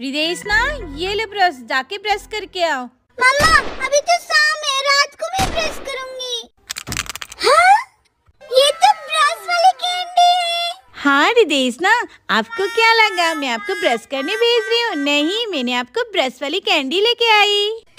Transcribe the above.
रिदेश ना ये ले ब्रश जाके ब्रश करके आओ मम्मा अभी तो शाम है रात को मैं ब्रश करूंगी हाँ ये तो ब्रश वाली कैंडी है हाँ रिदेश ना आपको क्या लगा मैं आपको ब्रश करने भेज रही हूँ नहीं मैंने आपको ब्रश वाली कैंडी लेके आई